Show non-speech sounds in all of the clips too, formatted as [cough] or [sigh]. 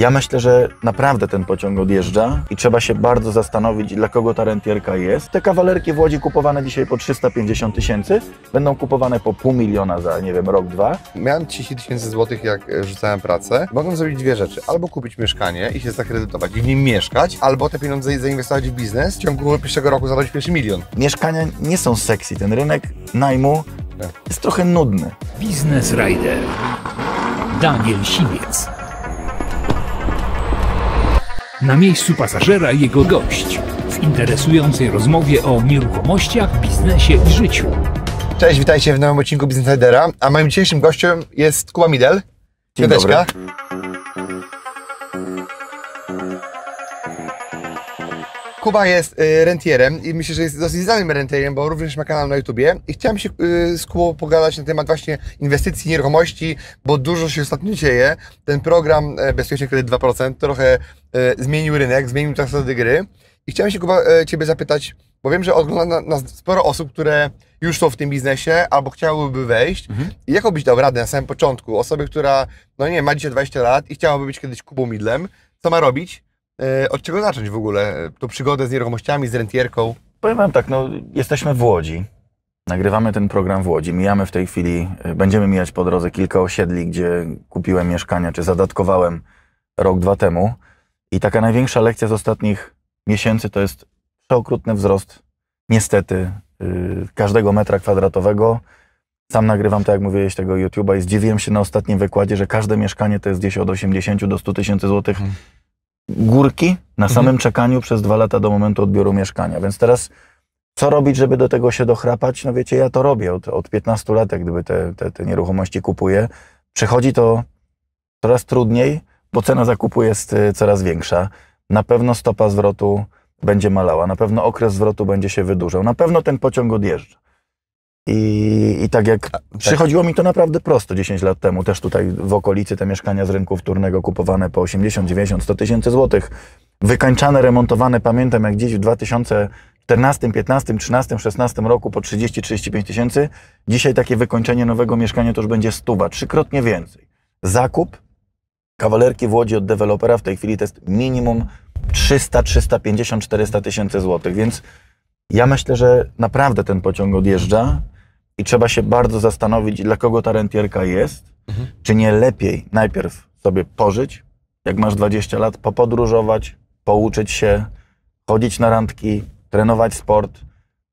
Ja myślę, że naprawdę ten pociąg odjeżdża i trzeba się bardzo zastanowić, dla kogo ta rentierka jest. Te kawalerki w Łodzi kupowane dzisiaj po 350 tysięcy będą kupowane po pół miliona za, nie wiem, rok, dwa. Miałem 30 tysięcy złotych, jak e, rzucałem pracę. Mogłem zrobić dwie rzeczy. Albo kupić mieszkanie i się zakredytować i w nim mieszkać, albo te pieniądze zainwestować w biznes, w ciągu pierwszego roku zarobić pierwszy milion. Mieszkania nie są sexy. Ten rynek najmu tak. jest trochę nudny. Biznes Rider. Daniel Simiec. Na miejscu pasażera jego gość w interesującej rozmowie o nieruchomościach, biznesie i życiu. Cześć, witajcie w nowym odcinku Business Insidera, a moim dzisiejszym gościem jest Kuba Midel. Dzień Piąteczka. dobry. Kuba jest y, rentierem i myślę, że jest dosyć znanym rentierem, bo również ma kanał na YouTubie i chciałem się y, z Kubą pogadać na temat właśnie inwestycji, nieruchomości, bo dużo się ostatnio dzieje. Ten program y, e, Bezpieczny Kredyt 2% trochę e, zmienił rynek, zmienił zasady gry i chciałem się Kuba e, Ciebie zapytać, bo wiem, że ogląda nas sporo osób, które już są w tym biznesie albo chciałyby wejść. Mhm. jaką byś dał radę na samym początku osobie, która, no nie ma dzisiaj 20 lat i chciałaby być kiedyś Kubą Midlem, co ma robić? E, od czego zacząć w ogóle e, tą przygodę z nieruchomościami, z rentierką? Powiem Wam tak, no, jesteśmy w Łodzi. Nagrywamy ten program w Łodzi. Mijamy w tej chwili, e, będziemy mijać po drodze kilka osiedli, gdzie kupiłem mieszkania, czy zadatkowałem rok, dwa temu. I taka największa lekcja z ostatnich miesięcy to jest przeokrutny wzrost, niestety, yy, każdego metra kwadratowego. Sam nagrywam, tak jak mówiłeś, tego YouTube'a i zdziwiłem się na ostatnim wykładzie, że każde mieszkanie to jest gdzieś od 80 do 100 tysięcy złotych. Hmm górki na mhm. samym mhm. czekaniu przez dwa lata do momentu odbioru mieszkania. Więc teraz co robić, żeby do tego się dochrapać? No wiecie, ja to robię od, od 15 lat, jak gdyby te, te, te nieruchomości kupuję. Przychodzi to coraz trudniej, bo cena zakupu jest y, coraz większa. Na pewno stopa zwrotu będzie malała, na pewno okres zwrotu będzie się wydłużał, na pewno ten pociąg odjeżdża. I, I tak jak A, tak. przychodziło mi to naprawdę prosto 10 lat temu, też tutaj w okolicy te mieszkania z rynku wtórnego kupowane po 80, 90, 100 tysięcy złotych, wykańczane, remontowane, pamiętam jak gdzieś w 2014, 15, 13, 16 roku po 30-35 tysięcy. Dzisiaj takie wykończenie nowego mieszkania to już będzie stuwa, trzykrotnie więcej. Zakup kawalerki w Łodzi od dewelopera w tej chwili to jest minimum 300, 350, 400 tysięcy złotych, więc ja myślę, że naprawdę ten pociąg odjeżdża i trzeba się bardzo zastanowić, dla kogo ta rentierka jest. Mhm. Czy nie lepiej najpierw sobie pożyć, jak masz 20 lat, popodróżować, pouczyć się, chodzić na randki, trenować sport,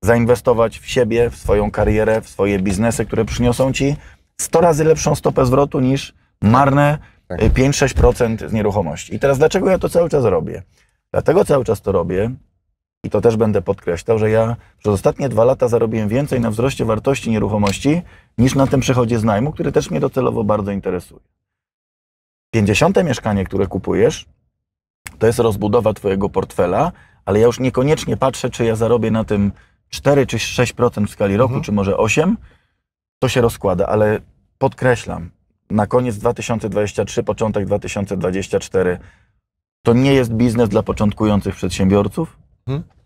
zainwestować w siebie, w swoją karierę, w swoje biznesy, które przyniosą ci 100 razy lepszą stopę zwrotu niż marne 5-6% tak. z nieruchomości. I teraz dlaczego ja to cały czas robię? Dlatego cały czas to robię, i to też będę podkreślał, że ja przez ostatnie dwa lata zarobiłem więcej na wzroście wartości nieruchomości niż na tym przychodzie z najmu, który też mnie docelowo bardzo interesuje. 50. mieszkanie, które kupujesz, to jest rozbudowa Twojego portfela, ale ja już niekoniecznie patrzę, czy ja zarobię na tym 4 czy 6% w skali roku, mhm. czy może 8%. To się rozkłada, ale podkreślam, na koniec 2023, początek 2024 to nie jest biznes dla początkujących przedsiębiorców. Mhm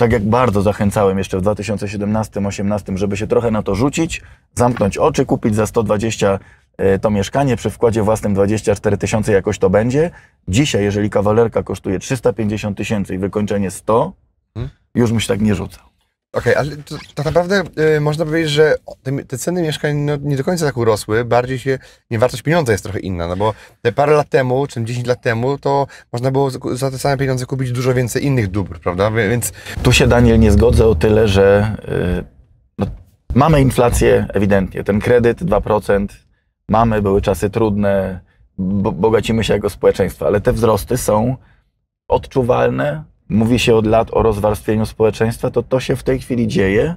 tak jak bardzo zachęcałem jeszcze w 2017-2018, żeby się trochę na to rzucić, zamknąć oczy, kupić za 120 e, to mieszkanie przy wkładzie własnym 24 tysiące jakoś to będzie. Dzisiaj, jeżeli kawalerka kosztuje 350 tysięcy i wykończenie 100, hmm? już bym się tak nie rzucał. Okej, okay, ale to, tak naprawdę y, można powiedzieć, że te, te ceny mieszkań no, nie do końca tak urosły, bardziej się, nie wartość pieniądza jest trochę inna, no bo te parę lat temu, czy 10 lat temu, to można było za te same pieniądze kupić dużo więcej innych dóbr, prawda, więc... Tu się Daniel nie zgodzę o tyle, że y, no, mamy inflację ewidentnie, ten kredyt 2%, mamy, były czasy trudne, bo, bogacimy się jako społeczeństwo, ale te wzrosty są odczuwalne mówi się od lat o rozwarstwieniu społeczeństwa, to to się w tej chwili dzieje,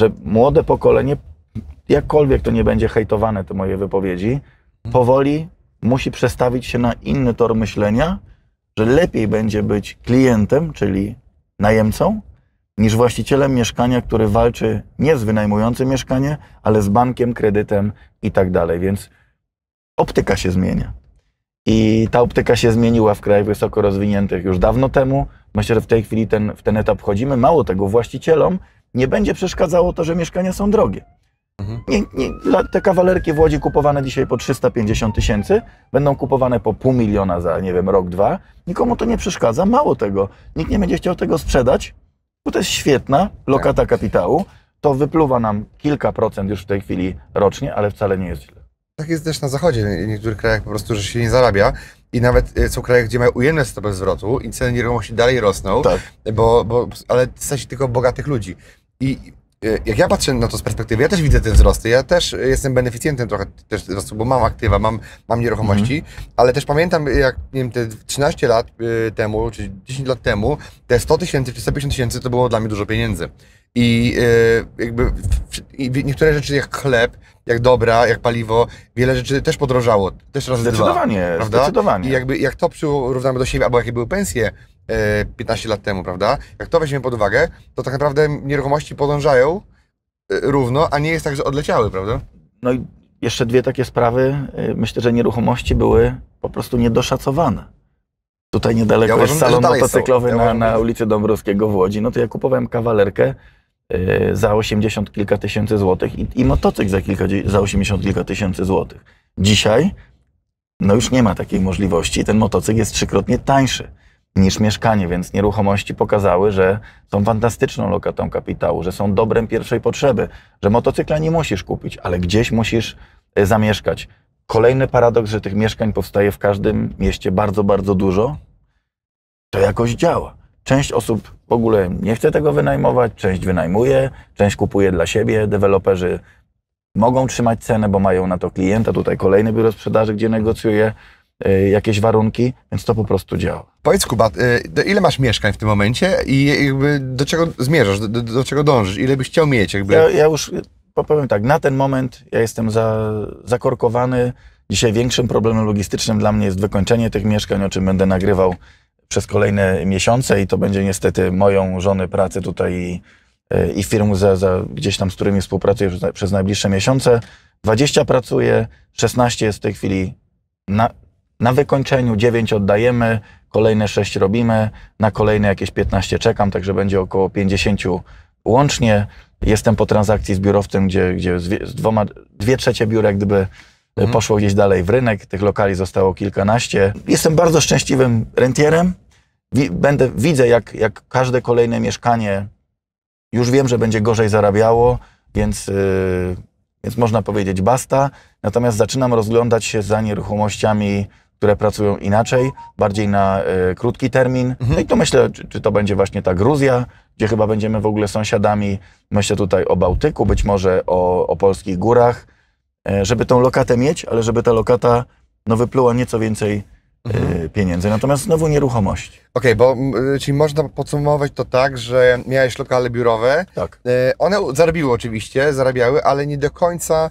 że młode pokolenie, jakkolwiek to nie będzie hejtowane, te moje wypowiedzi, mhm. powoli musi przestawić się na inny tor myślenia, że lepiej będzie być klientem, czyli najemcą, niż właścicielem mieszkania, który walczy nie z wynajmującym mieszkanie, ale z bankiem, kredytem i tak dalej. Więc optyka się zmienia. I ta optyka się zmieniła w krajach wysoko rozwiniętych już dawno temu. Myślę, że w tej chwili ten, w ten etap wchodzimy. Mało tego, właścicielom nie będzie przeszkadzało to, że mieszkania są drogie. Mhm. Nie, nie, te kawalerki w Łodzi kupowane dzisiaj po 350 tysięcy będą kupowane po pół miliona za, nie wiem, rok, dwa. Nikomu to nie przeszkadza. Mało tego, nikt nie będzie chciał tego sprzedać, bo to jest świetna lokata tak. kapitału. To wypluwa nam kilka procent już w tej chwili rocznie, ale wcale nie jest źle. Tak jest też na zachodzie, w niektórych krajach po prostu, że się nie zarabia. I nawet e, są kraje, gdzie mają ujemne stopy zwrotu i ceny nieruchomości dalej rosną, tak. bo, bo, ale stać tylko bogatych ludzi. I e, jak ja patrzę na to z perspektywy, ja też widzę te wzrosty, ja też jestem beneficjentem trochę też wzrostu, bo mam aktywa, mam, mam nieruchomości, mhm. ale też pamiętam jak, nie wiem, te 13 lat e, temu, czy 10 lat temu, te 100 tysięcy czy 150 tysięcy to było dla mnie dużo pieniędzy. I e, jakby niektóre rzeczy jak chleb, jak dobra, jak paliwo, wiele rzeczy też podrożało, też razy zdecydowanie, dwa. Prawda? Zdecydowanie, I jakby jak to przyrównamy do siebie, albo jakie były pensje 15 e, lat temu, prawda? Jak to weźmiemy pod uwagę, to tak naprawdę nieruchomości podążają e, równo, a nie jest tak, że odleciały, prawda? No i jeszcze dwie takie sprawy. Myślę, że nieruchomości były po prostu niedoszacowane. Tutaj niedaleko ja uważam, jest salon motocyklowy ja na, na ulicy Dąbrowskiego w Łodzi. No to ja kupowałem kawalerkę Y, za 80 kilka tysięcy złotych i, i motocykl za, kilka, za 80 kilka tysięcy złotych. Dzisiaj no już nie ma takiej możliwości. Ten motocykl jest trzykrotnie tańszy niż mieszkanie, więc nieruchomości pokazały, że są fantastyczną lokatą kapitału, że są dobrem pierwszej potrzeby, że motocykla nie musisz kupić, ale gdzieś musisz y, zamieszkać. Kolejny paradoks, że tych mieszkań powstaje w każdym mieście bardzo, bardzo dużo, to jakoś działa. Część osób w ogóle nie chce tego wynajmować, część wynajmuje, część kupuje dla siebie. Deweloperzy mogą trzymać cenę, bo mają na to klienta. Tutaj kolejny biuro sprzedaży, gdzie negocjuje e, jakieś warunki, więc to po prostu działa. Powiedz Kuba, e, ile masz mieszkań w tym momencie i do czego zmierzasz, do, do czego dążysz, ile byś chciał mieć? Jakby? Ja, ja, już powiem tak, na ten moment ja jestem za, zakorkowany. Dzisiaj większym problemem logistycznym dla mnie jest wykończenie tych mieszkań, o czym będę nagrywał przez kolejne miesiące i to będzie niestety moją żonę pracy tutaj e, i, i firm, za, za, gdzieś tam, z którymi współpracuję przez, przez najbliższe miesiące. 20 pracuje, 16 jest w tej chwili na, na wykończeniu, 9 oddajemy, kolejne 6 robimy, na kolejne jakieś 15 czekam, także będzie około 50 łącznie. Jestem po transakcji z biurowcem, gdzie, gdzie z, dwoma, dwie trzecie biura jak gdyby mhm. E, poszło gdzieś dalej w rynek, tych lokali zostało kilkanaście. Jestem bardzo szczęśliwym rentierem. Będę, widzę, jak, jak każde kolejne mieszkanie już wiem, że będzie gorzej zarabiało, więc, yy, więc można powiedzieć basta. Natomiast zaczynam rozglądać się za nieruchomościami, które pracują inaczej, bardziej na y, krótki termin. Mhm. No i to myślę, czy, czy, to będzie właśnie ta Gruzja, gdzie chyba będziemy w ogóle sąsiadami. Myślę tutaj o Bałtyku, być może o, o polskich górach. E, żeby tą lokatę mieć, ale żeby ta lokata no, wypluła nieco więcej e, mhm. pieniędzy. Natomiast znowu nieruchomość. Okej, okay, bo e, czyli można podsumować to tak, że miałeś lokale biurowe. Tak. One zarobiły oczywiście, zarabiały, ale nie do końca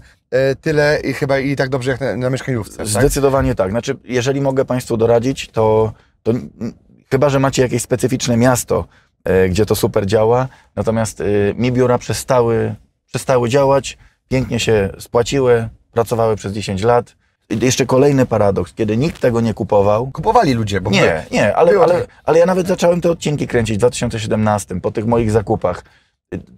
tyle i chyba i tak dobrze jak na, na mieszkaniówce. Tak? Zdecydowanie tak. Znaczy, jeżeli mogę Państwu doradzić, to, to chyba, że macie jakieś specyficzne miasto, gdzie to super działa, natomiast mi biura przestały, przestały działać pięknie się spłaciły, pracowały przez 10 lat. jeszcze kolejny paradoks, kiedy nikt tego nie kupował. Kupowali ludzie, bo nie. Nie, ale, ale, ale ja nawet zacząłem te odcinki kręcić w 2017 po tych moich zakupach.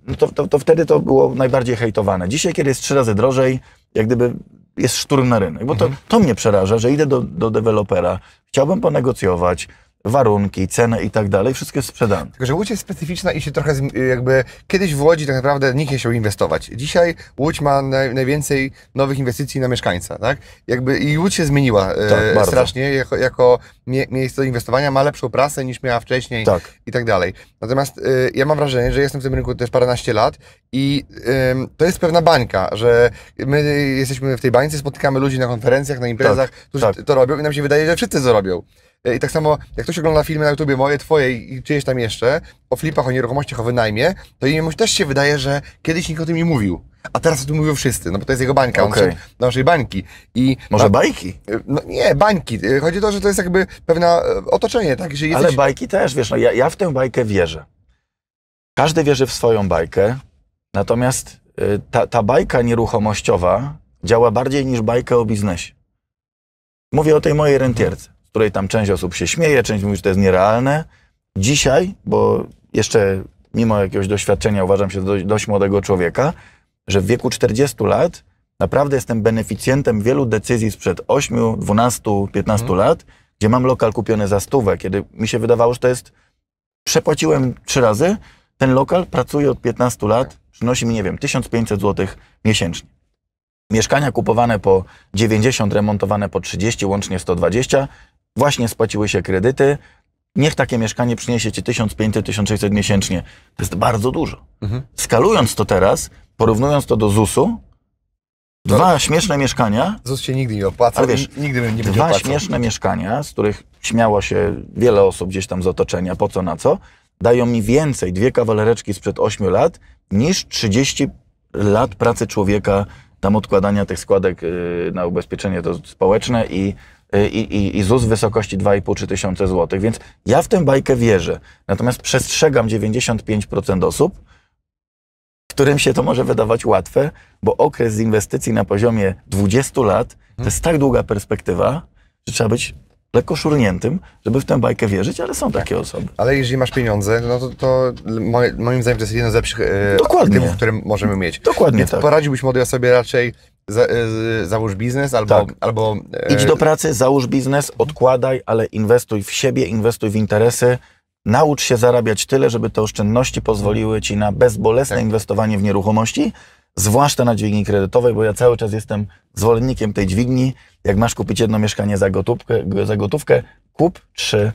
No to, to, to wtedy to było najbardziej hejtowane. Dzisiaj, kiedy jest trzy razy drożej, jak gdyby jest szturm na rynek. Bo to, mhm. to mnie przeraża, że idę do, do dewelopera, chciałbym ponegocjować, warunki, ceny i tak dalej, wszystko jest sprzedane. Tylko, że Łódź jest specyficzna i się trochę y, jakby... Kiedyś w Łodzi tak naprawdę nikt nie chciał inwestować. Dzisiaj Łódź ma naj, najwięcej nowych inwestycji na mieszkańca, tak? Jakby i Łódź się zmieniła y, tak, e, strasznie jako, jako mie miejsce do inwestowania, ma lepszą prasę niż miała wcześniej tak. i tak dalej. Natomiast e, ja mam wrażenie, że jestem w tym rynku też paręnaście lat i e, to jest pewna bańka, że my jesteśmy w tej bańce, spotykamy ludzi na konferencjach, na imprezach, tak, którzy tak. to robią i nam się wydaje, że wszyscy to robią. E, I tak samo, jak ktoś ogląda filmy na YouTubie moje, twoje i czyjeś tam jeszcze, o flipach, o nieruchomościach, o wynajmie, to im też się wydaje, że kiedyś nikt o tym nie mówił. A teraz o tym mówią wszyscy, no bo to jest jego bańka, okay. on do naszej bańki. I Może na... bajki? E, no nie, bańki. E, chodzi o to, że to jest jakby pewne otoczenie, tak? Jeżeli Ale bajki też, wiesz, no ja, ja w tę bajkę wierzę. Każdy wierzy w swoją bajkę, natomiast ta, ta bajka nieruchomościowa działa bardziej niż bajka o biznesie. Mówię o tej mojej rentierce której tam część osób się śmieje, część mówi, że to jest nierealne. Dzisiaj, bo jeszcze mimo jakiegoś doświadczenia uważam się dość, dość młodego człowieka, że w wieku 40 lat naprawdę jestem beneficjentem wielu decyzji sprzed 8, 12, 15 mm. lat, gdzie mam lokal kupiony za stówę, kiedy mi się wydawało, że to jest przepłaciłem trzy razy, ten lokal pracuje od 15 lat, przynosi mi, nie wiem, 1500 zł miesięcznie. Mieszkania kupowane po 90, remontowane po 30, łącznie 120, właśnie spłaciły się kredyty, niech takie mieszkanie przyniesie ci 1500-1600 miesięcznie. To jest bardzo dużo. Mhm. Skalując to teraz, porównując to do ZUS-u, dwa śmieszne mieszkania... ZUS się nigdy nie opłaca, ale wiesz, nigdy nie Dwa opłacał. śmieszne mieszkania, z których śmiało się wiele osób gdzieś tam z otoczenia, po co, na co, dają mi więcej, dwie kawalereczki sprzed 8 lat, niż 30 lat pracy człowieka, tam odkładania tych składek y, na ubezpieczenie to społeczne i Y, i, i, i ZUS w wysokości 2,5 tysiące złotych. Więc ja w tę bajkę wierzę. Natomiast przestrzegam 95% osób, którym się to może wydawać łatwe, bo okres inwestycji na poziomie 20 lat to jest tak długa perspektywa, że trzeba być lekko szurniętym, żeby w tę bajkę wierzyć, ale są takie tak. osoby. Ale jeżeli masz pieniądze, no to, to moim zdaniem to jest jeden z lepszych e, Dokładnie. aktywów, które możemy mieć. Dokładnie Więc tak. poradziłbyś młodej osobie raczej za, e, załóż biznes albo... Tak. albo e, Idź do pracy, załóż biznes, odkładaj, ale inwestuj w siebie, inwestuj w interesy. Naucz się zarabiać tyle, żeby te oszczędności pozwoliły ci na bezbolesne tak. inwestowanie w nieruchomości, zwłaszcza na dźwigni kredytowej, bo ja cały czas jestem zwolennikiem tej dźwigni. Jak masz kupić jedno mieszkanie za gotówkę, za gotówkę kup trzy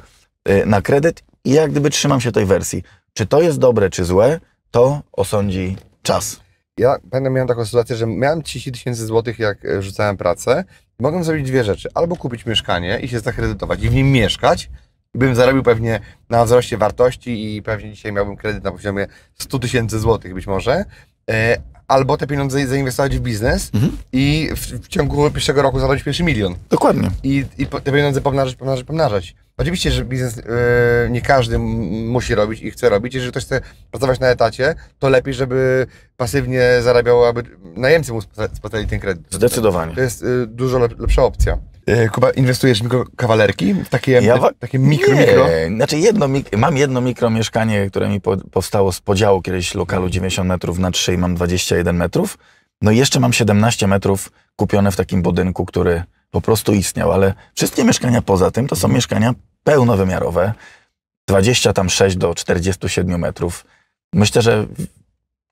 y, na kredyt i jak gdyby trzymam się tej wersji. Czy to jest dobre, czy złe, to osądzi czas ja pamiętam, miałem taką sytuację, że miałem 30 tysięcy złotych, jak e, rzucałem pracę. Mogłem zrobić dwie rzeczy. Albo kupić mieszkanie i się zakredytować i w nim mieszkać, bym zarobił pewnie na wzroście wartości i pewnie dzisiaj miałbym kredyt na poziomie 100 tysięcy złotych być może, e, albo te pieniądze zainwestować w biznes mhm. i w, w, ciągu pierwszego roku zarobić pierwszy milion. Dokładnie. I, i te pieniądze pomnażać, pomnażać, pomnażać. Oczywiście, że biznes yy, nie każdy musi robić i chce robić. Jeżeli ktoś chce pracować na etacie, to lepiej, żeby pasywnie zarabiał, aby najemcy mu spłacali ten kredyt. Zdecydowanie. To jest yy, dużo lep lepsza opcja. E, Kuba, inwestujesz w mikrokawalerki? W takie, ja, w takie mikro, nie. mikro? Znaczy jedno, mam jedno mikro mieszkanie, które mi powstało z podziału kiedyś lokalu 90 metrów na 3 i mam 21 metrów. No i jeszcze mam 17 metrów kupione w takim budynku, który po prostu istniał, ale wszystkie mieszkania poza tym to są mieszkania pełnowymiarowe, 20 tam 6 do 47 metrów. Myślę, że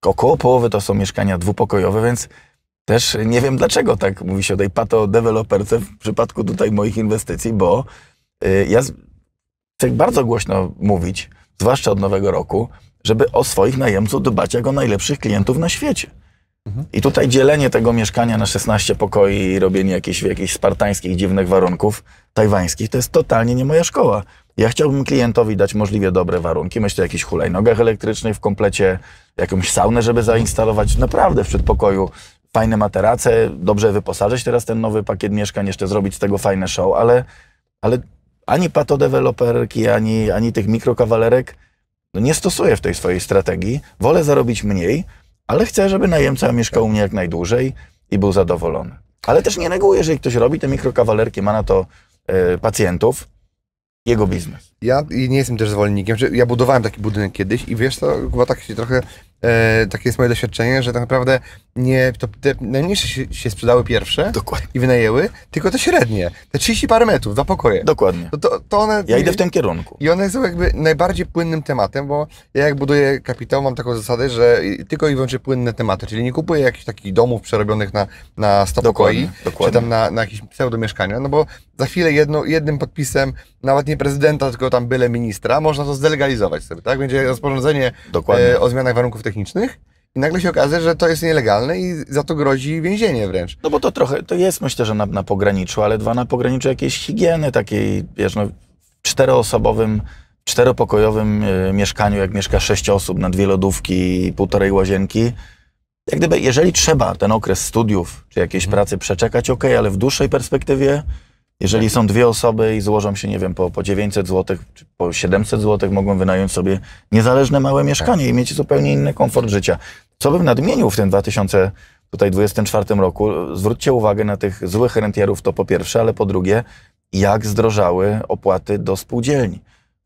około połowy to są mieszkania dwupokojowe, więc też nie wiem dlaczego tak mówi się o tej patodeweloperce w przypadku tutaj moich inwestycji, bo y, ja chcę bardzo głośno mówić, zwłaszcza od nowego roku, żeby o swoich najemców dbać jako najlepszych klientów na świecie. Mhm. I tutaj dzielenie tego mieszkania na 16 pokoi i robienie jakichś, jakichś spartańskich, dziwnych warunków tajwańskich, to jest totalnie nie moja szkoła. Ja chciałbym klientowi dać możliwie dobre warunki, myślę o jakichś hulajnogach elektrycznych w komplecie, jakąś saunę, żeby zainstalować naprawdę w przedpokoju fajne materace, dobrze wyposażyć teraz ten nowy pakiet mieszkań, jeszcze zrobić z tego fajne show, ale, ale ani patodeweloperki, ani, ani tych mikrokawalerek no nie stosuję w tej swojej strategii. Wolę zarobić mniej, ale chcę, żeby najemca mieszkał u mnie jak najdłużej i był zadowolony. Ale też nie neguję, jeżeli ktoś robi te mikrokawalerki, ma na to y, pacjentów, jego biznes. Ja nie jestem też zwolennikiem, że ja budowałem taki budynek kiedyś i wiesz to chyba tak się trochę, e, takie jest moje doświadczenie, że tak naprawdę nie, to te najmniejsze się, się sprzedały pierwsze Dokładnie. i wynajęły, tylko te średnie, te 30 parę metrów, dwa pokoje. Dokładnie. To, to, to one, ja idę w tym kierunku. I one są jakby najbardziej płynnym tematem, bo ja jak buduję kapitał, mam taką zasadę, że tylko i wyłącznie płynne tematy, czyli nie kupuję jakichś takich domów przerobionych na, na 100 Dokładnie. pokoi, Dokładnie. czy tam na, na jakieś pseudomieszkania, no bo za chwilę jedno, jednym podpisem, nawet nie prezydenta, tylko tam byle ministra, można to zdelegalizować sobie, tak? Będzie rozporządzenie e, o zmianach warunków technicznych, i nagle się okaże, że to jest nielegalne i za to grozi więzienie wręcz. No bo to trochę, to jest myślę, że na, na pograniczu, ale dwa na pograniczu jakiejś higieny takiej, wiesz, no, czteroosobowym czteropokojowym e, mieszkaniu, jak mieszka sześć osób na dwie lodówki i półtorej łazienki, jak gdyby, jeżeli trzeba ten okres studiów czy jakiejś mhm. pracy przeczekać, okej, ale w dłuższej perspektywie jeżeli tak. są dwie osoby i złożą się, nie wiem, po, po 900 zł czy po 700 zł, mogą wynająć sobie niezależne małe mieszkanie i mieć zupełnie inny komfort życia. Co bym nadmienił w tym 2024 roku, zwróćcie uwagę na tych złych rentierów, to po pierwsze, ale po drugie, jak zdrożały opłaty do spółdzielni.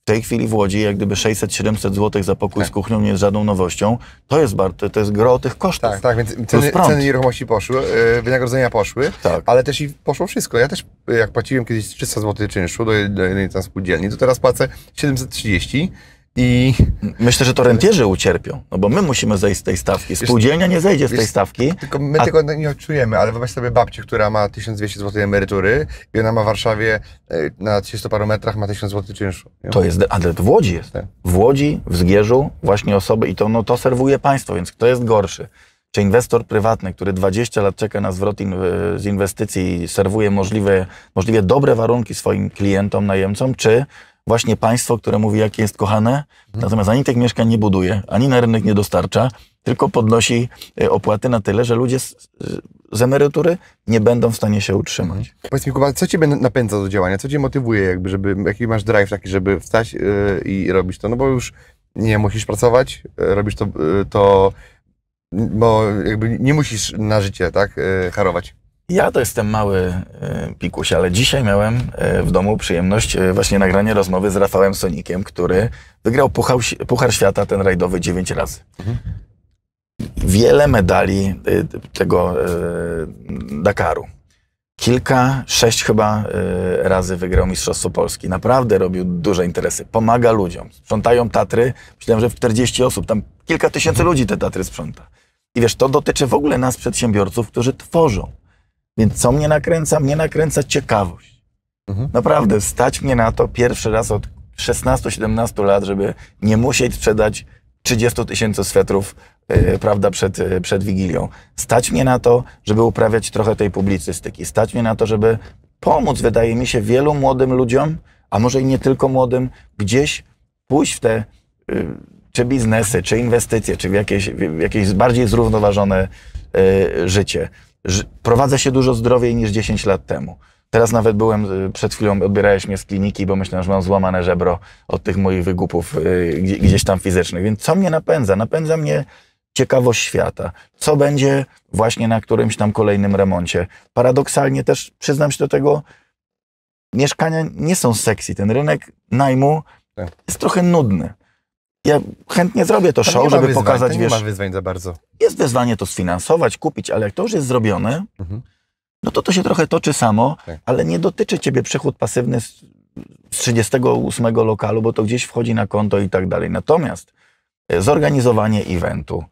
W tej chwili w Łodzi jak gdyby 600-700 zł za pokój tak. z kuchnią nie jest żadną nowością. To jest, bar, to jest gro tych kosztów. Tak, tak, więc ceny, ceny nieruchomości poszły, yy, wynagrodzenia poszły, tak. ale też i poszło wszystko. Ja też e, jak płaciłem kiedyś 300 zł czynszu do jednej tam spółdzielni, to teraz płacę 730 i myślę, że to rentierzy ucierpią, no bo my musimy zejść z tej stawki. Spółdzielnia nie zejdzie z tej stawki. Tylko my a... tego no nie odczujemy, ale wyobraź sobie babcię, która ma 1200 zł emerytury i ona ma w Warszawie e, na 30 parometrach ma 1000 zł czynszu. To jest, ale w Łodzi jest. Tak. W Łodzi, w Zgierzu właśnie osoby i to, no, to serwuje państwo, więc kto jest gorszy? Czy inwestor prywatny, który 20 lat czeka na zwrot in, e, z inwestycji i serwuje możliwe, możliwie dobre warunki swoim klientom, najemcom, czy właśnie państwo, które mówi, jakie jest kochane, mhm. natomiast ani tych mieszkań nie buduje, ani na rynek nie dostarcza, tylko podnosi e, opłaty na tyle, że ludzie z, z emerytury nie będą w stanie się utrzymać. Mhm. Powiedz mi, Kuba, co cię napędza do działania? Co cię motywuje, jakby, żeby, jaki masz drive taki, żeby wstać yy, i robić to? No bo już nie musisz pracować, e, robisz to, yy, to bo jakby nie musisz na życie, tak, yy, harować. Ja to jestem mały e, pikuś, ale dzisiaj miałem e, w domu przyjemność e, właśnie nagranie rozmowy z Rafałem Sonikiem, który wygrał Puchał, Puchar Świata, ten rajdowy, dziewięć razy. Mhm. Wiele medali tego Dakaru. Kilka, sześć chyba razy wygrał Mistrzostwo Polski. Naprawdę robił duże interesy. Pomaga ludziom. Sprzątają Tatry. Myślałem, że w 40 osób. Tam kilka tysięcy mhm. ludzi te Tatry sprząta. I wiesz, to dotyczy w ogóle nas, przedsiębiorców, którzy tworzą więc co mnie nakręca? Mnie nakręca ciekawość. Mhm. Naprawdę, stać mnie na to pierwszy raz od 16-17 lat, żeby nie musieć sprzedać 30 tysięcy swetrów yy, prawda, przed, yy, przed Wigilią. Stać mnie na to, żeby uprawiać trochę tej publicystyki. Stać mnie na to, żeby pomóc, wydaje mi się, wielu młodym ludziom, a może i nie tylko młodym, gdzieś pójść w te yy, czy biznesy, czy inwestycje, czy w jakieś, w jakieś bardziej zrównoważone e, życie prowadzę się dużo zdrowiej niż 10 lat temu. Teraz nawet byłem, y, przed chwilą odbierałeś mnie z kliniki, bo myślałem, że mam złamane żebro od tych moich wygupów y, gdzieś tam fizycznych. Więc co mnie napędza? Napędza mnie ciekawość świata. Co będzie właśnie na którymś tam kolejnym remoncie? Paradoksalnie też przyznam się do tego, mieszkania nie są sexy. Ten rynek najmu tak. jest trochę nudny. Ja chętnie zrobię to, to show, żeby wyzwań, pokazać, to nie wiesz... nie ma wyzwań za bardzo. Jest wyzwanie to sfinansować, kupić, ale jak to już jest zrobione, mhm. no to to się trochę toczy samo, tak. ale nie dotyczy ciebie przychód pasywny z, z 38 lokalu, bo to gdzieś wchodzi na konto i tak dalej. Natomiast e, zorganizowanie eventu,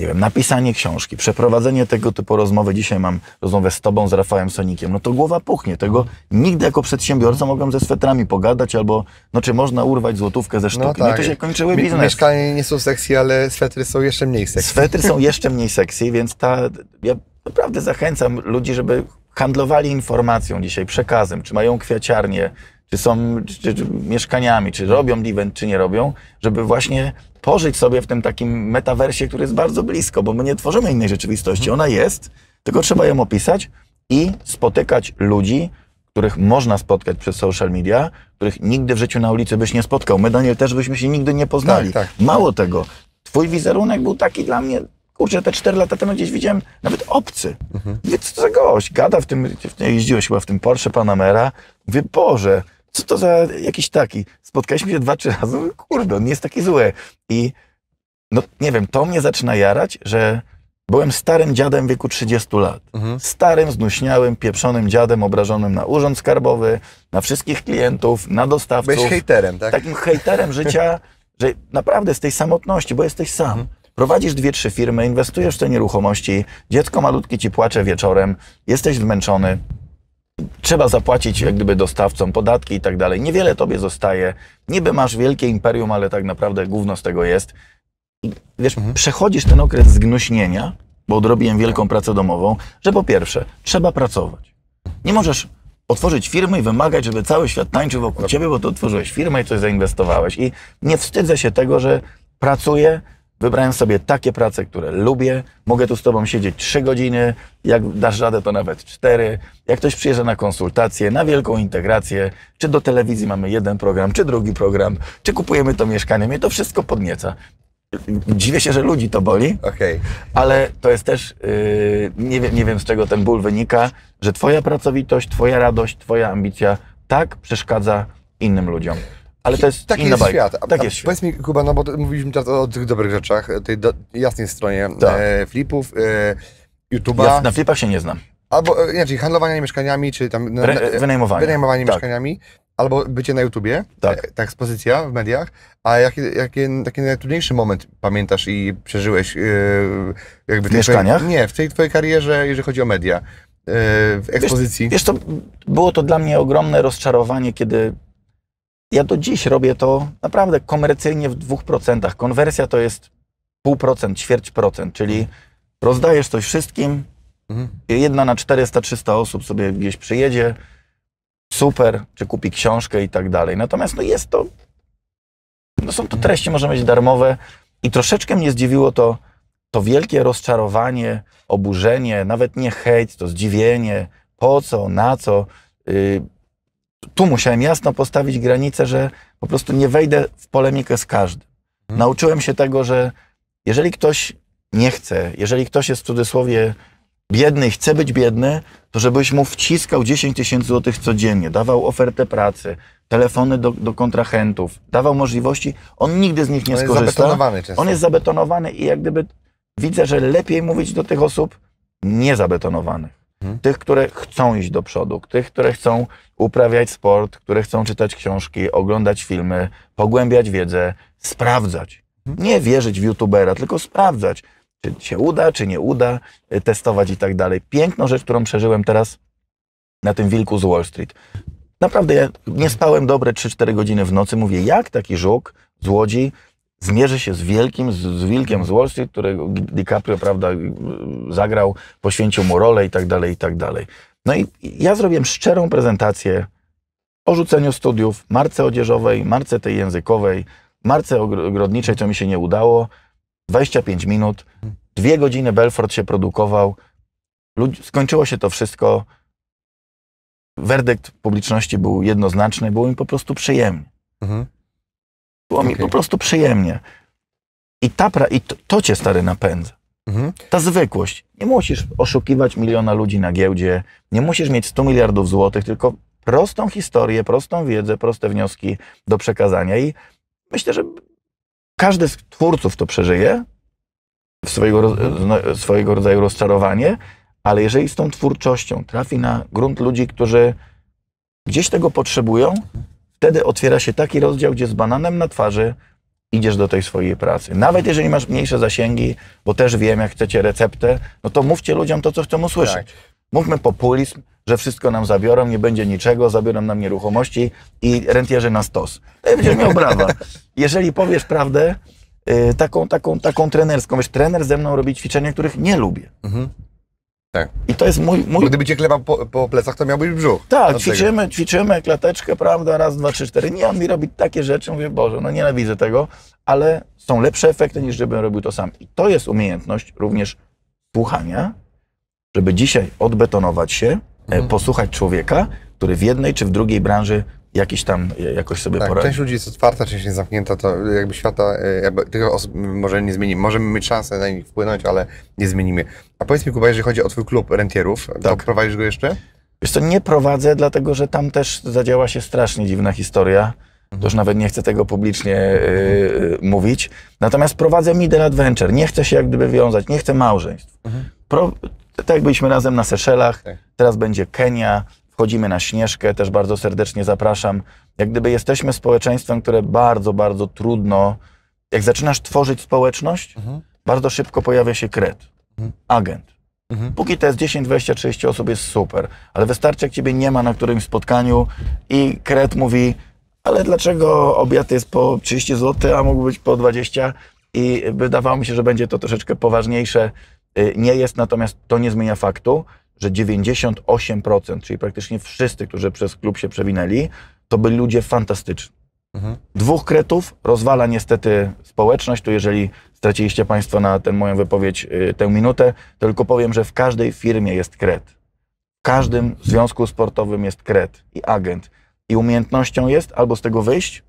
nie wiem, napisanie książki, przeprowadzenie tego typu rozmowy, dzisiaj mam rozmowę z tobą, z Rafałem Sonikiem, no to głowa puchnie. Tego nigdy jako przedsiębiorca mogłem ze swetrami pogadać, albo no czy można urwać złotówkę ze sztuki. No, tak. to się kończyły biznes. Mieszkania nie są seksy, ale swetry są jeszcze mniej seksy. Swetry są jeszcze mniej seksy, więc ta, ja naprawdę zachęcam ludzi, żeby handlowali informacją dzisiaj, przekazem, czy mają kwiaciarnię, czy są czy, czy mieszkaniami, czy robią event, czy nie robią, żeby właśnie pożyć sobie w tym takim metaversie, który jest bardzo blisko, bo my nie tworzymy innej rzeczywistości. Mhm. Ona jest, tylko trzeba ją opisać i spotykać ludzi, których można spotkać przez social media, których nigdy w życiu na ulicy byś nie spotkał. My, Daniel, też byśmy się nigdy nie poznali. Tak, tak. Mało tego, twój wizerunek był taki dla mnie, kurczę, te 4 lata temu gdzieś widziałem nawet obcy. Mhm. co za gość? Gada w tym, w, jeździłeś chyba w tym Porsche Panamera. Mówię, Boże, co to za jakiś taki? Spotkaliśmy się dwa, trzy razy, kurde, on nie jest taki zły. I no nie wiem, to mnie zaczyna jarać, że byłem starym dziadem wieku 30 lat. Mhm. Starym, znuśniałym, pieprzonym dziadem obrażonym na urząd skarbowy, na wszystkich klientów, na dostawców. Byłeś hejterem, tak? Takim hejterem życia, że naprawdę z tej samotności, bo jesteś sam. Mhm. Prowadzisz dwie, trzy firmy, inwestujesz w te nieruchomości, dziecko malutkie ci płacze wieczorem, jesteś zmęczony trzeba zapłacić jak gdyby dostawcom podatki i tak dalej. Niewiele tobie zostaje. Niby masz wielkie imperium, ale tak naprawdę gówno z tego jest. I wiesz, mhm. przechodzisz ten okres zgnuśnienia, bo odrobiłem wielką pracę domową, że po pierwsze, trzeba pracować. Nie możesz otworzyć firmy i wymagać, żeby cały świat tańczył wokół ciebie, bo ty otworzyłeś firmę i coś zainwestowałeś. I nie wstydzę się tego, że pracuję, Wybrałem sobie takie prace, które lubię. Mogę tu z Tobą siedzieć 3 godziny, jak dasz radę, to nawet 4. Jak ktoś przyjeżdża na konsultację, na wielką integrację, czy do telewizji mamy jeden program, czy drugi program, czy kupujemy to mieszkanie, mnie to wszystko podnieca. Dziwię się, że ludzi to boli, okay. ale to jest też, yy, nie, wiem, nie wiem z czego ten ból wynika, że Twoja pracowitość, Twoja radość, Twoja ambicja tak przeszkadza innym ludziom. Ale to jest taki inna jest bajka. świat. tak jest Powiedz mi, Kuba, no bo mówiliśmy teraz o tych dobrych rzeczach, tej do, jasnej stronie tak. e, flipów, e, YouTube'a. Ja na flipach się nie znam. Albo e, inaczej, handlowania mieszkaniami, czy tam... No, Re, wynajmowanie. Wynajmowanie tak. mieszkaniami. Albo bycie na YouTubie, tak. ta, e, ta ekspozycja w mediach. A jaki, jaki taki najtrudniejszy moment pamiętasz i przeżyłeś? E, jakby w mieszkaniach? nie, w tej twojej karierze, jeżeli chodzi o media e, w ekspozycji? Wiesz, wiesz, to było to dla mnie ogromne rozczarowanie, kiedy ja do dziś robię to naprawdę komercyjnie w 2%. Konwersja to jest pół procent, ćwierć procent, czyli mhm. rozdajesz coś wszystkim, mhm. jedna na 400-300 osób sobie gdzieś przyjedzie, super, czy kupi książkę i tak dalej. Natomiast no jest to, no są to mhm. treści, może być darmowe i troszeczkę mnie zdziwiło to, to wielkie rozczarowanie, oburzenie, nawet nie hejt, to zdziwienie, po co, na co, yy, tu musiałem jasno postawić granicę, że po prostu nie wejdę w polemikę z każdym. Mhm. Nauczyłem się tego, że jeżeli ktoś nie chce, jeżeli ktoś jest w cudzysłowie biedny i chce być biedny, to żebyś mu wciskał 10 tysięcy złotych codziennie, dawał ofertę pracy, telefony do, do, kontrahentów, dawał możliwości, on nigdy z nich nie on skorzysta. Jest zabetonowany On jest zabetonowany i jak gdyby widzę, że lepiej mówić do tych osób niezabetonowanych. Mhm. Tych, które chcą iść do przodu, tych, które chcą uprawiać sport, które chcą czytać książki, oglądać filmy, pogłębiać wiedzę, sprawdzać. Mhm. Nie wierzyć w youtubera, tylko sprawdzać, czy się uda, czy nie uda, y, testować i tak dalej. Piękną rzecz, którą przeżyłem teraz na tym wilku z Wall Street. Naprawdę ja nie spałem dobre 3-4 godziny w nocy. Mówię, jak taki żuk z Łodzi zmierzy się z wielkim, z, z wilkiem z Wall Street, którego DiCaprio, prawda, y, zagrał, poświęcił mu rolę i tak dalej, i tak dalej. No i ja zrobiłem szczerą prezentację o rzuceniu studiów, marce odzieżowej, marce tej językowej, marce ogrodniczej, co mi się nie udało. 25 minut, dwie godziny Belfort się produkował, Ludzi, skończyło się to wszystko. Werdykt publiczności był jednoznaczny, było mi po prostu przyjemnie. Mhm. Było okay. mi po prostu przyjemnie. I, ta pra- i to, to cię, stary, napędza. Mhm. Ta zwykłość. Nie musisz oszukiwać miliona ludzi na giełdzie, nie musisz mieć 100 miliardów złotych, tylko prostą historię, prostą wiedzę, proste wnioski do przekazania. I myślę, że każdy z twórców to przeżyje, swojego, no, swojego rodzaju rozczarowanie, ale jeżeli z tą twórczością trafi na grunt ludzi, którzy gdzieś tego potrzebują, Wtedy otwiera się taki rozdział, gdzie z bananem na twarzy idziesz do tej swojej pracy. Nawet jeżeli masz mniejsze zasięgi, bo też wiem, jak chcecie receptę, no to mówcie ludziom to, co chcą usłyszeć. Tak. Mówmy populizm, że wszystko nam zabiorą, nie będzie niczego, zabiorą nam nieruchomości i rentierzy na stos. No i będziesz miał brawa. [laughs] Jeżeli powiesz prawdę, y, taką, taką, taką trenerską, wiesz, trener ze mną robi ćwiczenia, których nie lubię. Mhm. Tak. I to jest mój... mój... Gdyby cię klepał po, po, plecach, to miałbyś brzuch. Tak, ćwiczymy, tego. ćwiczymy klateczkę, prawda, raz, dwa, trzy, cztery. Nie, on mi robi takie rzeczy, mówię, Boże, no nienawidzę tego, ale są lepsze efekty, niż gdybym robił to sam. I to jest umiejętność również słuchania, żeby dzisiaj odbetonować się, e, mhm. posłuchać człowieka, który w jednej czy w drugiej branży jakiś tam jakoś sobie tak, poradzi. Część ludzi jest otwarta, część jest zamknięta, to jakby świata, e, jakby tych osób może nie zmienimy. Możemy mieć szansę na nich wpłynąć, ale nie zmienimy. A powiedz mi Kuba, jeżeli chodzi o twój klub rentierów, tak. to prowadzisz go jeszcze? Wiesz co, nie prowadzę, dlatego że tam też zadziała się strasznie dziwna historia. Mhm. To już nawet nie chcę tego publicznie yy, mówić. Natomiast prowadzę Middle Adventure. Nie chcę się jak gdyby wiązać, nie chcę małżeństw. Mhm. Pro, tak jak byliśmy razem na Seszelach, tak. teraz będzie Kenia, Chodzimy na Śnieżkę, też bardzo serdecznie zapraszam. Jak gdyby jesteśmy społeczeństwem, które bardzo, bardzo trudno... Jak zaczynasz tworzyć społeczność, mhm. bardzo szybko pojawia się kret, mhm. agent. Mhm. Póki to jest 10, 20, 30 osób, jest super. Ale wystarczy, jak ciebie nie ma na którymś spotkaniu i kret mówi, ale dlaczego obiad jest po 30 zł, a mógł być po 20? I wydawało mi się, że będzie to troszeczkę poważniejsze. Y, nie jest, natomiast to nie zmienia faktu, że 98%, czyli praktycznie wszyscy, którzy przez klub się przewinęli, to byli ludzie fantastyczni. Mhm. Dwóch kretów rozwala niestety społeczność. Tu jeżeli straciliście Państwo na tę moją wypowiedź y, tę minutę, to tylko powiem, że w każdej firmie jest kret. W każdym związku sportowym jest kret i agent. I umiejętnością jest albo z tego wyjść,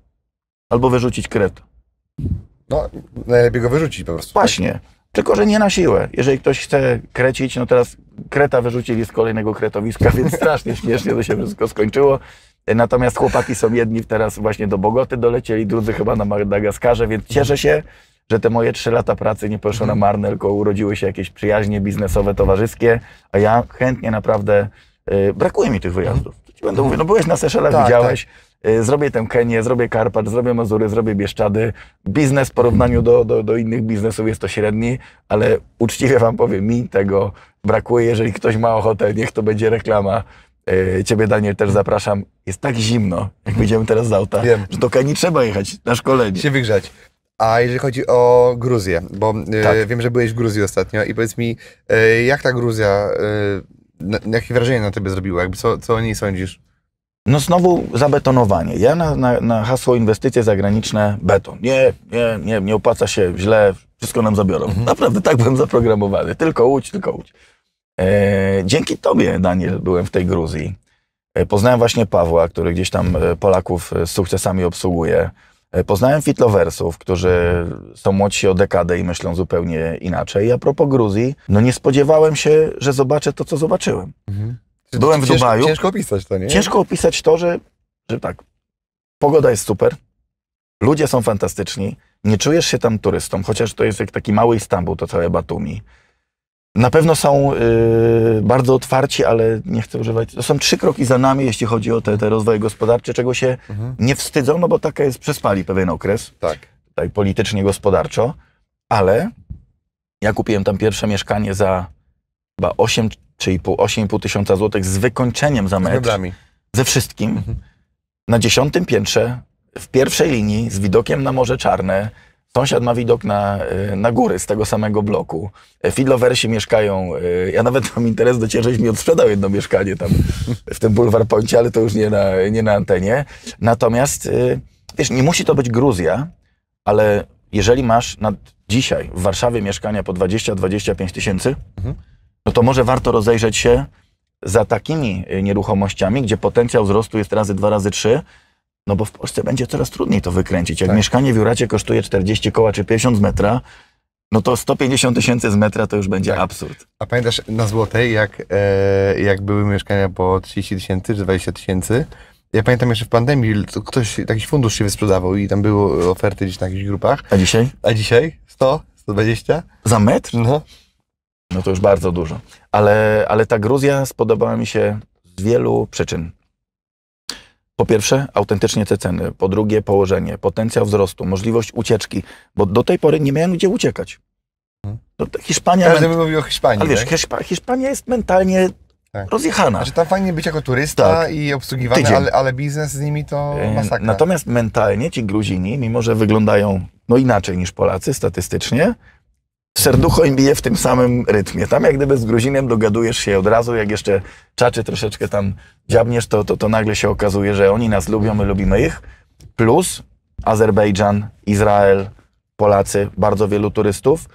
albo wyrzucić kret. No, najlepiej go wyrzucić po prostu. Tak? Właśnie. Tylko, że nie na siłę. Jeżeli ktoś chce krecić, no teraz kreta wyrzucili z kolejnego kretowiska, więc [laughs] strasznie śmiesznie to się wszystko skończyło. Natomiast chłopaki są jedni teraz właśnie do Bogoty dolecieli, drudzy chyba na Madagaskarze, więc cieszę się, że te moje trzy lata pracy nie poszły na mhm. marne, tylko urodziły się jakieś przyjaźnie biznesowe, towarzyskie, a ja chętnie naprawdę, yy, brakuje mi tych wyjazdów. Mhm. będę mówił, no byłeś na Seszelach, tak, widziałeś. Tak. Y, zrobię tę Kenię, zrobię Karpat, zrobię Mazury, zrobię Bieszczady. Biznes w porównaniu do, do, do innych biznesów jest to średni, ale uczciwie Wam powiem, mi tego brakuje. Jeżeli ktoś ma ochotę, niech to będzie reklama. Y, ciebie, Daniel, też zapraszam. Jest tak zimno, jak wyjdziemy teraz z auta, Wiem. że do Kenii trzeba jechać na szkolenie. Się wygrzać. A jeżeli chodzi o Gruzję, bo y, tak. y, wiem, że byłeś w Gruzji ostatnio i powiedz mi, y, jak ta Gruzja, y, na, jakie wrażenie na ciebie zrobiła? Jakby co, co o niej sądzisz? No znowu zabetonowanie. Ja na, na, na, hasło inwestycje zagraniczne beton. Nie, nie, nie, nie opłaca się, źle, wszystko nam zabiorą. Mhm. Naprawdę tak byłem zaprogramowany. Tylko łódź, tylko łódź. E, dzięki tobie, Daniel, byłem w tej Gruzji. E, poznałem właśnie Pawła, który gdzieś tam e, Polaków e, z sukcesami obsługuje. E, poznałem fitlowersów, którzy są młodsi o dekadę i myślą zupełnie inaczej. I a propos Gruzji, no nie spodziewałem się, że zobaczę to, co zobaczyłem. Mhm Byłem w Dubaju. Ciężko opisać to, nie? Ciężko opisać to, że, że tak, pogoda jest super, ludzie są fantastyczni, nie czujesz się tam turystą, chociaż to jest jak taki mały Istanbul, to całe Batumi. Na pewno są yy, bardzo otwarci, ale nie chcę używać. To są trzy kroki za nami, jeśli chodzi o te, te rozwoje gospodarcze, czego się mhm. nie wstydzą, no bo taka jest, przespali pewien okres. Tak. Tak, politycznie, gospodarczo, ale ja kupiłem tam pierwsze mieszkanie za chyba 8 czy 8,5 tysiąca złotych z wykończeniem za metr, ze wszystkim, mhm. na dziesiątym piętrze, w pierwszej linii, z widokiem na Morze Czarne, Sąsiad ma widok na, y, na góry z tego samego bloku. E, Fidlowersi mieszkają. Y, ja nawet mam interes do ciebie, żeś mi odsprzedał jedno mieszkanie tam w tym bulwar Poncie, ale to już nie na, nie na antenie. Natomiast y, wiesz, nie musi to być Gruzja, ale jeżeli masz nad dzisiaj w Warszawie mieszkania po 20-25 tysięcy, mhm no to może warto rozejrzeć się za takimi y, nieruchomościami, gdzie potencjał wzrostu jest razy dwa, razy trzy, no bo w Polsce będzie coraz trudniej to wykręcić. Jak tak. mieszkanie w Juracie kosztuje 40 koła czy 50 metra, no to 150 tysięcy z metra to już będzie tak. absurd. A pamiętasz na Złotej, jak, e, jak były mieszkania po 30 tysięcy czy 20 tysięcy? Ja pamiętam jeszcze w pandemii, ktoś, jakiś fundusz się wysprzedawał i tam były oferty gdzieś na jakichś grupach. A dzisiaj? A dzisiaj? 100? 120? Za metr? No. No to już bardzo dużo. Ale, ale ta Gruzja spodobała mi się z wielu przyczyn. Po pierwsze, autentycznie te ceny. Po drugie, położenie, potencjał wzrostu, możliwość ucieczki, bo do tej pory nie miałem gdzie uciekać. Mhm. No, Hiszpania. Każdy ment... mówił o Hiszpanii. Ale wiesz, tak? Hiszpania jest mentalnie tak. rozjechana. Znaczy tam fajnie być jako turysta tak. i obsługiwany, ale, ale, biznes z nimi to e, masakra. Natomiast mentalnie ci Gruzini, mimo że wyglądają no inaczej niż Polacy statystycznie, serducho im bije w tym samym rytmie. Tam jak gdyby z Gruzinem dogadujesz się od razu, jak jeszcze czaczy troszeczkę tam dziabniesz, to, to, to nagle się okazuje, że oni nas lubią, my lubimy ich. Plus Azerbejdżan, Izrael, Polacy, bardzo wielu turystów,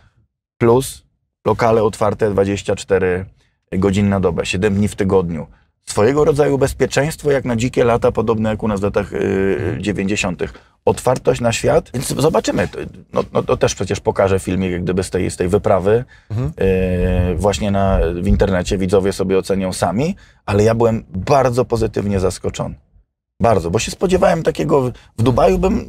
plus lokale otwarte 24 godzin na dobę, 7 dni w tygodniu swojego rodzaju bezpieczeństwo, jak na dzikie lata, podobne jak u nas w latach yy, 90. Mhm. Otwartość na świat, więc zobaczymy. No, no, to też przecież pokażę filmik, jak gdyby z tej, z tej wyprawy. Mhm. Y, właśnie na, w internecie widzowie sobie ocenią sami, ale ja byłem bardzo pozytywnie zaskoczony. Bardzo, bo się spodziewałem takiego. W Dubaju bym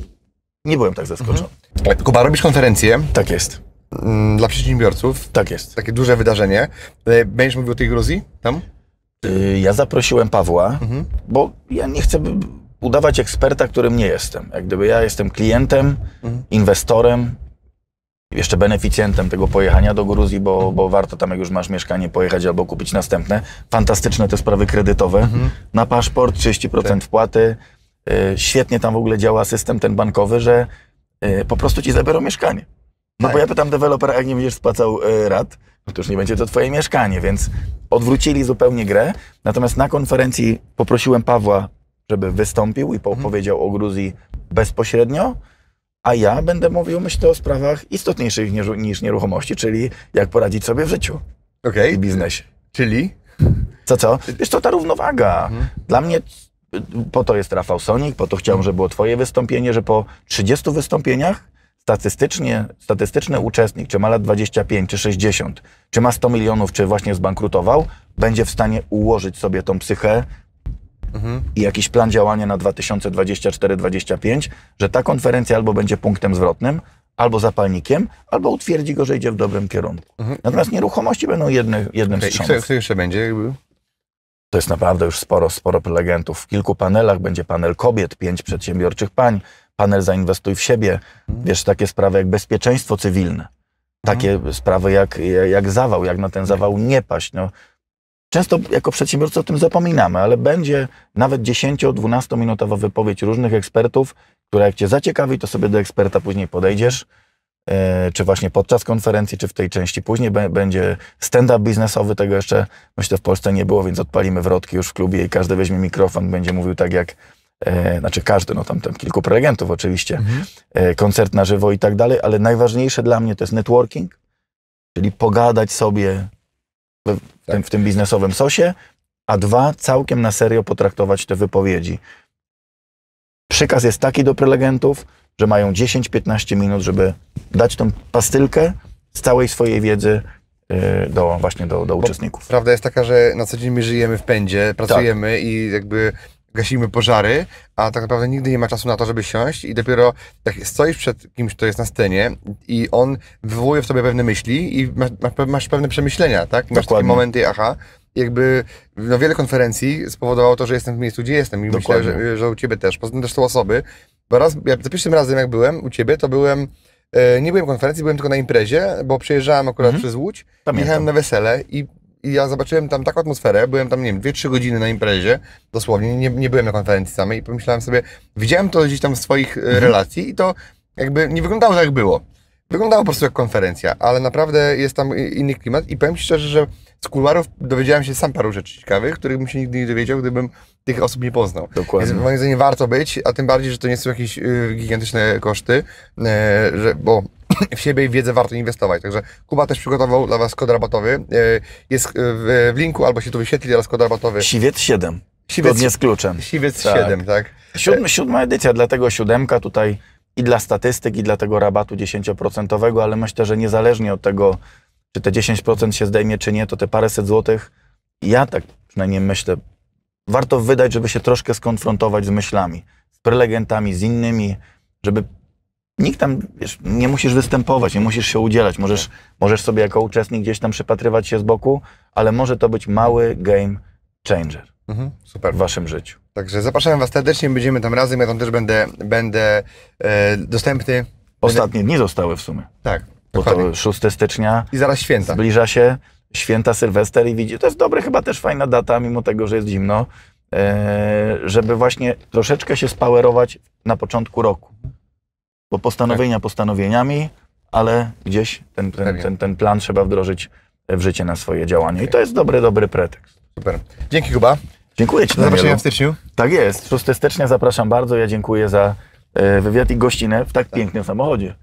nie byłem tak zaskoczony. Mhm. Kuba, robisz konferencję. Tak jest. Mm, dla przedsiębiorców. Tak jest. Takie duże wydarzenie. E, będziesz mówił o tej Gruzji tam? Y, ja zaprosiłem Pawła, mhm. bo ja nie chcę udawać eksperta, którym nie jestem. Jak gdyby ja jestem klientem, mhm. inwestorem, jeszcze beneficjentem tego pojechania do Gruzji, bo, mhm. bo warto tam, jak już masz mieszkanie, pojechać albo kupić następne. Fantastyczne te sprawy kredytowe. Mhm. Na paszport 30% tak. wpłaty. Y, świetnie tam w ogóle działa system ten bankowy, że y, po prostu ci zabiorą mieszkanie. No tak. bo ja pytam dewelopera, jak nie będziesz spłacał rat, otóż no to już nie będzie to twoje mieszkanie, więc odwrócili zupełnie grę. Natomiast na konferencji poprosiłem Pawła, żeby wystąpił i mhm. powiedział o Gruzji bezpośrednio, a ja będę mówił, myślę, o sprawach istotniejszych niż nieruchomości, czyli jak poradzić sobie w życiu okay. i biznesie. Czyli? Co, co? Wiesz, to ta równowaga. Mhm. Dla mnie y, po to jest Rafał Sonik, po to chciałem, mhm. żeby było twoje wystąpienie, że po 30 wystąpieniach statystycznie, statystyczny uczestnik, czy ma lat 25, czy 60, czy ma 100 milionów, czy właśnie zbankrutował, będzie w stanie ułożyć sobie tą psychę mhm. i jakiś plan działania na 2024-2025, że ta konferencja albo będzie punktem zwrotnym, albo zapalnikiem, albo utwierdzi go, że idzie w dobrym kierunku. Mhm. Natomiast nieruchomości będą jedny, jednym okay. z kto, co jeszcze będzie? Jakby? To jest naprawdę już sporo, sporo prelegentów. W kilku panelach będzie panel kobiet, pięć przedsiębiorczych pań, panel Zainwestuj w siebie, mhm. wiesz, takie sprawy jak bezpieczeństwo cywilne, takie mhm. sprawy jak, jak zawał, jak na ten tak. zawał nie paść. No, Często jako przedsiębiorcy o tym zapominamy, ale będzie nawet 10-12 minutowa wypowiedź różnych ekspertów, która jak Cię zaciekawi, to sobie do eksperta później podejdziesz, e, czy właśnie podczas konferencji, czy w tej części później będzie stand-up biznesowy, tego jeszcze myślę w Polsce nie było, więc odpalimy wrotki już w klubie i każdy weźmie mikrofon, będzie mówił tak jak e, znaczy każdy, no tam, tam kilku prelegentów oczywiście, mhm. e, koncert na żywo i tak dalej, ale najważniejsze dla mnie to jest networking, czyli pogadać sobie w, w, tak. tym, w tym biznesowym sosie, a dwa, całkiem na serio potraktować te wypowiedzi. Przykaz jest taki do prelegentów, że mają 10-15 minut, żeby dać tą pastylkę z całej swojej wiedzy e, do, właśnie do, do uczestników. Bo prawda jest taka, że na co dzień my żyjemy w pędzie, pracujemy tak. i jakby gasimy pożary, a tak naprawdę nigdy nie ma czasu na to, żeby siąść i dopiero jak stoisz przed kimś, kto jest na scenie i on wywołuje w sobie pewne myśli i masz, masz pewne przemyślenia, tak? Masz Dokładnie. takie momenty, aha, jakby no, wiele konferencji spowodowało to, że jestem w miejscu, gdzie jestem i Dokładnie. myślę, że, że u Ciebie też. Poza też są osoby, bo raz, ja za pierwszym razem jak byłem u Ciebie, to byłem e, nie byłem konferencji, byłem tylko na imprezie, bo przejeżdżałem akurat mhm. przez Łódź, Pamiętam. jechałem na wesele i i ja zobaczyłem tam taką atmosferę, byłem tam, nie wiem, 2-3 godziny na imprezie, dosłownie, nie, nie byłem na konferencji samej i pomyślałem sobie, widziałem to gdzieś tam w swoich e, mhm. relacji i to jakby nie wyglądało tak jak było. Wyglądało po prostu jak konferencja, ale naprawdę jest tam inny klimat i powiem Ci szczerze, że z kuluarów dowiedziałem się sam paru rzeczy ciekawych, których bym się nigdy nie dowiedział, gdybym tych osób nie poznał. Dokładnie. Więc moim zdaniem warto być, a tym bardziej, że to nie są jakieś y, gigantyczne koszty, y, że, bo [laughs] w siebie i wiedzę warto inwestować. Także Kuba też przygotował dla Was kod rabatowy. E, jest e, e, w linku, albo się tu wyświetli teraz kod rabatowy. Siwiec 7. Siwiec, z kluczem. Siwiec tak. 7, tak. Siódmy, siódma edycja, dlatego siódemka tutaj i dla statystyk, i dla tego rabatu 10%, ale myślę, że niezależnie od tego, czy te 10% się zdejmie, czy nie, to te paręset złotych, ja tak przynajmniej myślę, warto wydać, żeby się troszkę skonfrontować z myślami, z prelegentami, z innymi, żeby Nikt tam, wiesz, nie musisz występować, nie musisz się udzielać. Możesz, możesz sobie jako uczestnik gdzieś tam przypatrywać się z boku, ale może to być mały game changer mhm, super. w waszym życiu. Także zapraszam was serdecznie, będziemy tam razem, ja tam też będę, będę e, dostępny. Ostatnie dni zostały w sumie. Tak. Bo to 6 stycznia. I zaraz święta. Zbliża się święta Sylwester i widzi, to jest dobre, chyba też fajna data, mimo tego, że jest zimno, e, żeby właśnie troszeczkę się spowerować na początku roku bo postanowienia tak. postanowieniami, ale gdzieś ten, ten, ten, ten, plan trzeba wdrożyć e, w życie na swoje działanie. Okay. I to jest dobry, dobry pretekst. Super. Dzięki Kuba. Dziękuję Ci. Do w styczniu. Tak jest. 6 stycznia zapraszam bardzo. Ja dziękuję za e, wywiad i gościnę w tak, tak. pięknym samochodzie.